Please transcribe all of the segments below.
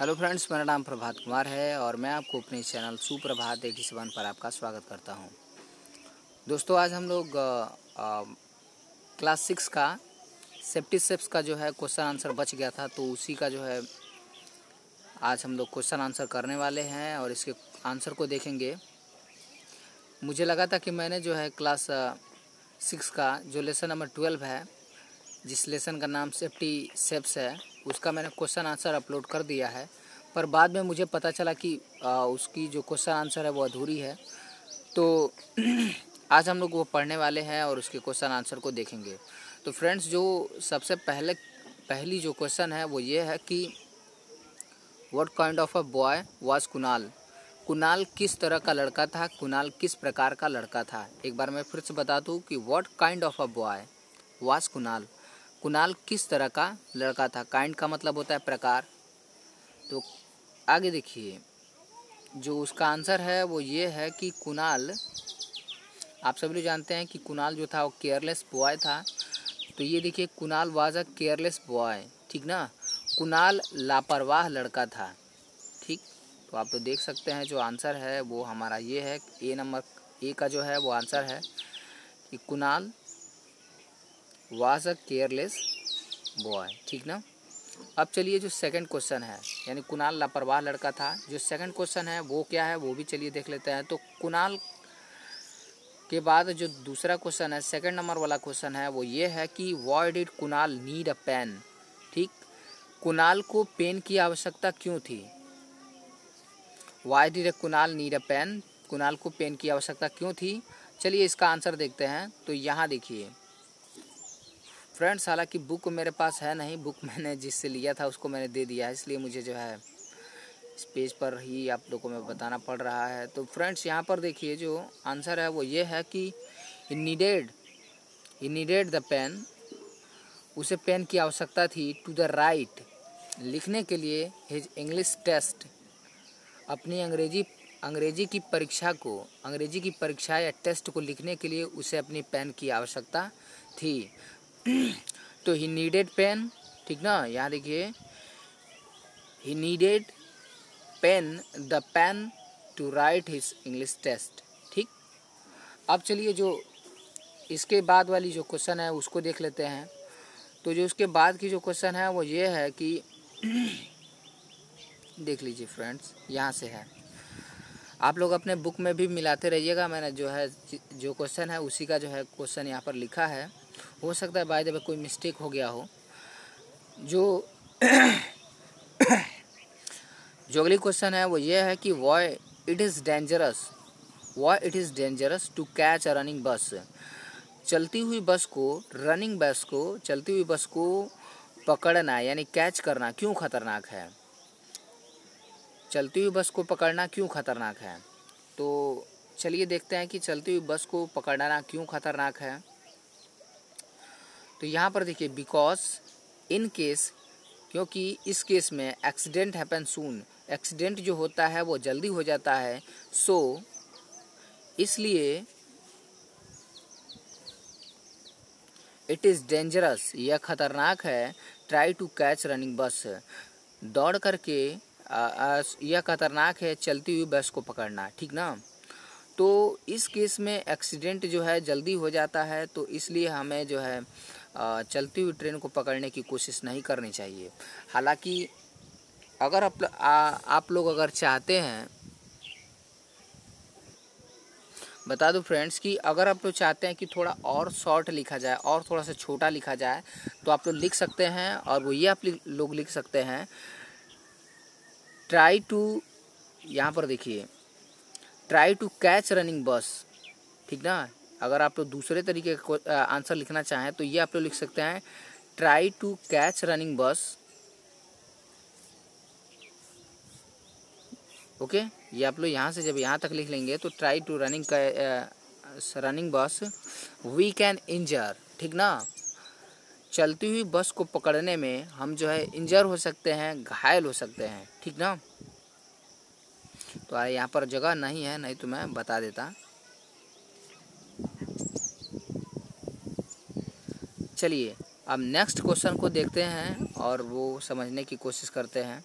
hello friends मेरा नाम प्रभात कुमार है और मैं आपको अपने चैनल सुप्रभात एटी सेवन पर आपका स्वागत करता हूं दोस्तों आज हम लोग क्लास सिक्स का सेफ्टी सेप्स का जो है क्वेश्चन आंसर बच गया था तो उसी का जो है आज हम लोग क्वेश्चन आंसर करने वाले हैं और इसके आंसर को देखेंगे मुझे लगा था कि मैंने जो है क्लास सिक्स का जो लेसन नंबर ट्वेल्व है जिस लेसन का नाम सेफ्टी सेप्स है उसका मैंने क्वेश्चन आंसर अपलोड कर दिया है पर बाद में मुझे पता चला कि आ, उसकी जो क्वेश्चन आंसर है वो अधूरी है तो आज हम लोग वो पढ़ने वाले हैं और उसके क्वेश्चन आंसर को देखेंगे तो फ्रेंड्स जो सबसे पहले पहली जो क्वेश्चन है वो ये है कि what kind of a boy was Kunal Kunal किस तरह का लड़का था कुनाल किस प्रकार का लड़का था एक बार मैं फिर से बता दूँ कि what kind of a boy was Kunal Kunal किस तरह का लड़का था काइंड का मतलब होता है प्रकार तो आगे देखिए जो उसका आंसर है वो ये है कि कुणाल आप सभी लोग जानते हैं कि कुणाल जो था वो केयरलेस बॉय था तो ये देखिए Kunal was a careless boy ठीक ना कुणाल लापरवाह लड़का था ठीक तो आप तो देख सकते हैं जो आंसर है वो हमारा ये है ए नंबर ए का जो है वो आंसर है कि Kunal was a careless boy ठीक ना अब चलिए जो सेकंड क्वेश्चन है यानी कुणाल लापरवाह लड़का था जो सेकंड क्वेश्चन है वो क्या है वो भी चलिए देख लेते हैं तो कुणाल के बाद जो दूसरा क्वेश्चन है सेकंड नंबर वाला क्वेश्चन है वो ये है कि why did Kunal need a pen ठीक कुणाल को पेन की आवश्यकता क्यों थी why did Kunal need a pen Kunal को पेन की आवश्यकता क्यों थी चलिए इसका आंसर देखते हैं तो यहाँ देखिए फ्रेंड्स हालांकि बुक मेरे पास है नहीं बुक मैंने जिससे लिया था उसको मैंने दे दिया है इसलिए मुझे जो है इस पेज पर ही आप लोगों को बताना पड़ रहा है तो फ्रेंड्स यहाँ पर देखिए जो आंसर है वो ये है कि नीडेड नीडेड द पेन उसे पेन की आवश्यकता थी टू द राइट लिखने के लिए हिज इंग्लिश टेस्ट अपनी अंग्रेजी अंग्रेजी की परीक्षा को अंग्रेजी की परीक्षा या टेस्ट को लिखने के लिए उसे अपनी पेन की आवश्यकता थी तो ही नीडेड पेन ठीक ना यहाँ देखिए he needed pen the pen to write his English test ठीक अब चलिए जो इसके बाद वाली जो क्वेश्चन है उसको देख लेते हैं तो जो उसके बाद की जो क्वेश्चन है वो ये है कि देख लीजिए फ्रेंड्स यहाँ से है आप लोग अपने बुक में भी मिलाते रहिएगा मैंने जो है जो क्वेश्चन है उसी का जो है क्वेश्चन यहाँ पर लिखा है हो सकता है बाय द कोई मिस्टेक हो गया हो जो जो अगली क्वेश्चन है वो ये है कि why it is dangerous why it is dangerous to catch a running bus चलती हुई बस को रनिंग बस को चलती हुई बस को पकड़ना यानी कैच करना क्यों खतरनाक है चलती हुई बस को पकड़ना क्यों खतरनाक है तो चलिए देखते हैं कि चलती हुई बस को पकड़ना क्यों खतरनाक है तो यहाँ पर देखिए बिकॉज इन केस क्योंकि इस केस में एक्सीडेंट हैपन सून एक्सीडेंट जो होता है वो जल्दी हो जाता है सो so, इसलिए इट इज़ डेंजरस यह खतरनाक है ट्राई टू कैच रनिंग बस दौड़ करके यह खतरनाक है चलती हुई बस को पकड़ना ठीक ना तो इस केस में एक्सीडेंट जो है जल्दी हो जाता है तो इसलिए हमें जो है चलती हुई ट्रेन को पकड़ने की कोशिश नहीं करनी चाहिए हालांकि अगर आप, आ, आप लोग अगर चाहते हैं बता दूं फ्रेंड्स कि अगर आप लोग चाहते हैं कि थोड़ा और शॉर्ट लिखा जाए और थोड़ा सा छोटा लिखा जाए तो आप लोग लिख सकते हैं और वो ये आप लोग लिख सकते हैं ट्राई टू यहाँ पर देखिए ट्राई टू कैच रनिंग बस ठीक ना अगर आप लोग दूसरे तरीके का आंसर लिखना चाहें तो ये आप लोग लिख सकते हैं try to catch running bus okay ये आप लोग यहाँ से जब यहाँ तक लिख लेंगे तो try to running running bus we can injure ठीक ना चलती हुई बस को पकड़ने में हम जो है इंजर हो सकते हैं घायल हो सकते हैं ठीक ना तो यहाँ पर जगह नहीं है नहीं तो मैं बता देता चलिए अब नेक्स्ट क्वेश्चन को देखते हैं और वो समझने की कोशिश करते हैं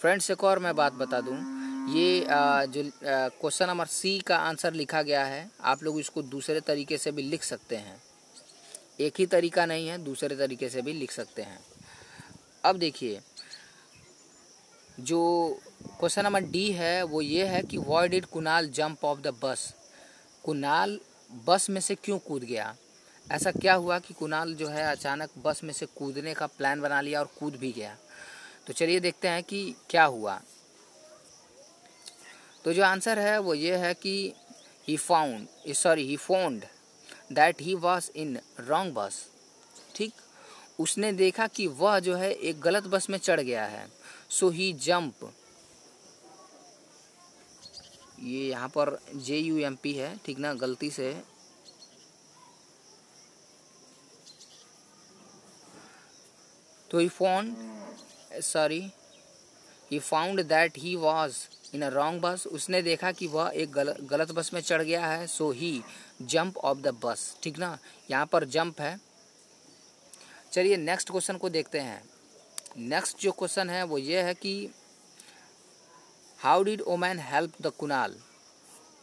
फ्रेंड्स एक और मैं बात बता दूं ये जो क्वेश्चन नंबर सी का आंसर लिखा गया है आप लोग इसको दूसरे तरीके से भी लिख सकते हैं एक ही तरीका नहीं है दूसरे तरीके से भी लिख सकते हैं अब देखिए जो क्वेश्चन नंबर डी है वो ये है कि why did Kunal jump off the bus Kunal बस में से क्यों कूद गया ऐसा क्या हुआ कि कुणाल जो है अचानक बस में से कूदने का प्लान बना लिया और कूद भी गया तो चलिए देखते हैं कि क्या हुआ तो जो आंसर है वो ये है कि he found sorry he found that he was in wrong bus ठीक उसने देखा कि वह जो है एक गलत बस में चढ़ गया है सो ही जम्प ये यहाँ पर जे यू एम पी है ठीक ना गलती से तो he found sorry he found that he was in a wrong bus उसने देखा कि वह एक गल, गलत बस में चढ़ गया है so he jump off the bus ठीक ना यहाँ पर जंप है चलिए नेक्स्ट क्वेश्चन को देखते हैं नेक्स्ट जो क्वेश्चन है वो ये है कि how did woman help the Kunal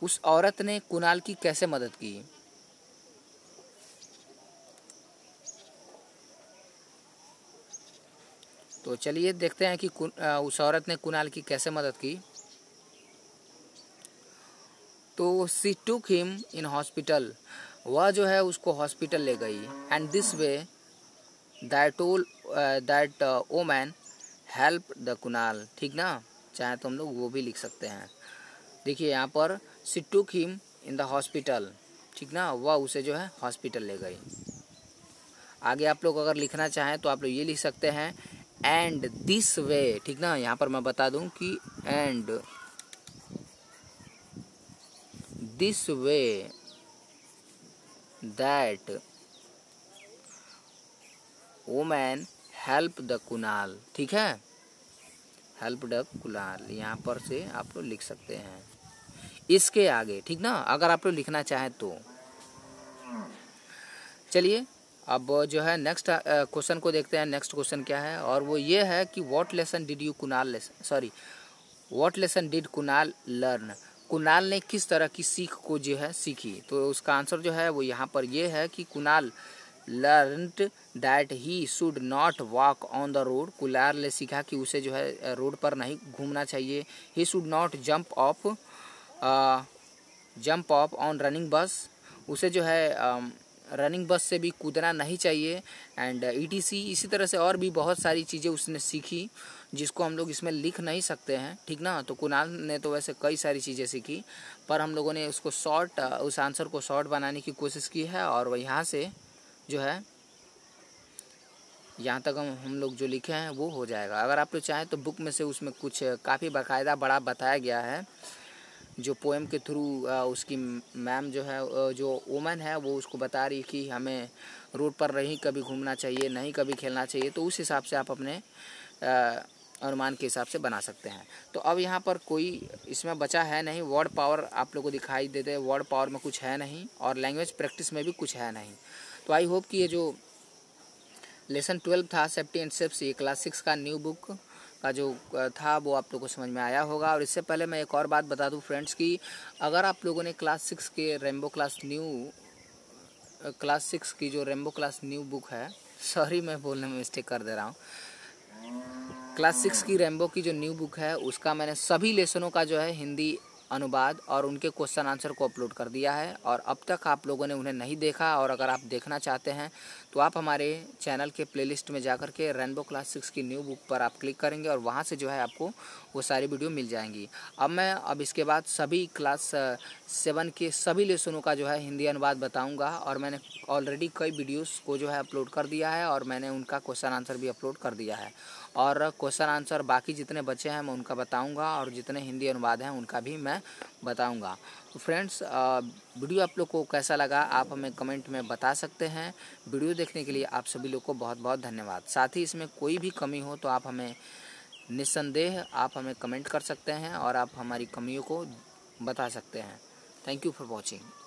उस औरत ने कुनाल की कैसे मदद की तो चलिए देखते हैं कि उस औरत ने कुनाल की कैसे मदद की तो सी टुक हिम इन हॉस्पिटल वह जो है उसको हॉस्पिटल ले गई and this way that old that woman help the Kunal ठीक ना चाहे तो हम लोग वो भी लिख सकते हैं देखिए यहाँ पर सिटू खीम इन द हॉस्पिटल ठीक ना वह उसे जो है हॉस्पिटल ले गई आगे आप लोग अगर लिखना चाहें तो आप लोग ये लिख सकते हैं एंड दिस वे ठीक ना यहाँ पर मैं बता दूँ कि and this way that woman help the Kunal ठीक है हेल्प डब कुलाल यहाँ पर से आप लोग लिख सकते हैं इसके आगे ठीक ना अगर आप लोग लिखना चाहें तो चलिए अब जो है नेक्स्ट क्वेश्चन को देखते हैं नेक्स्ट क्वेश्चन क्या है और वो ये है कि what lesson did you Kunal sorry what lesson did Kunal learn Kunal ने किस तरह की सीख को जो है सीखी तो उसका आंसर जो है वो यहाँ पर ये है कि Kunal learned that he should not walk on the road Kunal ने सीखा कि उसे जो है रोड पर नहीं घूमना चाहिए he should not jump off jump off on running bus उसे जो है रनिंग um, बस से भी कूदना नहीं चाहिए एंड ई टी सी इसी तरह से और भी बहुत सारी चीज़ें उसने सीखी जिसको हम लोग इसमें लिख नहीं सकते हैं ठीक ना तो कुणाल ने तो वैसे कई सारी चीज़ें सीखी पर हम लोगों ने उसको शॉर्ट uh, उस आंसर को शॉर्ट बनाने की कोशिश की है और यहाँ से जो है यहाँ तक हम हम लोग जो लिखे हैं वो हो जाएगा अगर आप लोग चाहें तो बुक में से उसमें कुछ काफ़ी बाकायदा बड़ा बताया गया है जो पोएम के थ्रू उसकी मैम जो है जो वुमेन है वो उसको बता रही कि हमें रोड पर नहीं कभी घूमना चाहिए नहीं कभी खेलना चाहिए तो उस हिसाब से आप अपने अनुमान के हिसाब से बना सकते हैं तो अब यहाँ पर कोई इसमें बचा है नहीं वर्ड पावर आप लोग को दिखाई देते हैं वर्ड पावर में कुछ है नहीं और लैंग्वेज प्रैक्टिस में भी कुछ है नहीं तो आई होप कि ये जो लेसन ट्वेल्व था सेफ्टी एंड सेप्स ये क्लास सिक्स का न्यू बुक का जो था वो आप लोगों को समझ में आया होगा और इससे पहले मैं एक और बात बता दूँ फ्रेंड्स की अगर आप लोगों ने क्लास सिक्स के rainbow class new class six की जो रेमबो क्लास न्यू बुक है सॉरी मैं बोलने में मिस्टेक कर दे रहा हूँ क्लास सिक्स की रेमबो की जो न्यू बुक है उसका मैंने सभी लेसनों का जो है हिंदी अनुवाद और उनके क्वेश्चन आंसर को अपलोड कर दिया है और अब तक आप लोगों ने उन्हें नहीं देखा और अगर आप देखना चाहते हैं तो आप हमारे चैनल के प्लेलिस्ट में जाकर के रेनबो क्लास सिक्स की न्यू बुक पर आप क्लिक करेंगे और वहाँ से जो है आपको वो सारी वीडियो मिल जाएंगी अब मैं अब इसके बाद सभी क्लास सेवन के सभी लेसनों का जो है हिंदी अनुवाद बताऊँगा और मैंने ऑलरेडी कई वीडियोज़ को जो है अपलोड कर दिया है और मैंने उनका क्वेश्चन आंसर भी अपलोड कर दिया है और क्वेश्चन आंसर बाकी जितने बचे हैं मैं उनका बताऊंगा और जितने हिंदी अनुवाद हैं उनका भी मैं बताऊंगा तो फ्रेंड्स वीडियो आप लोग को कैसा लगा आप हमें कमेंट में बता सकते हैं वीडियो देखने के लिए आप सभी लोग को बहुत बहुत धन्यवाद साथ ही इसमें कोई भी कमी हो तो आप हमें निस्संदेह आप हमें कमेंट कर सकते हैं और आप हमारी कमियों को बता सकते हैं थैंक यू फॉर वॉचिंग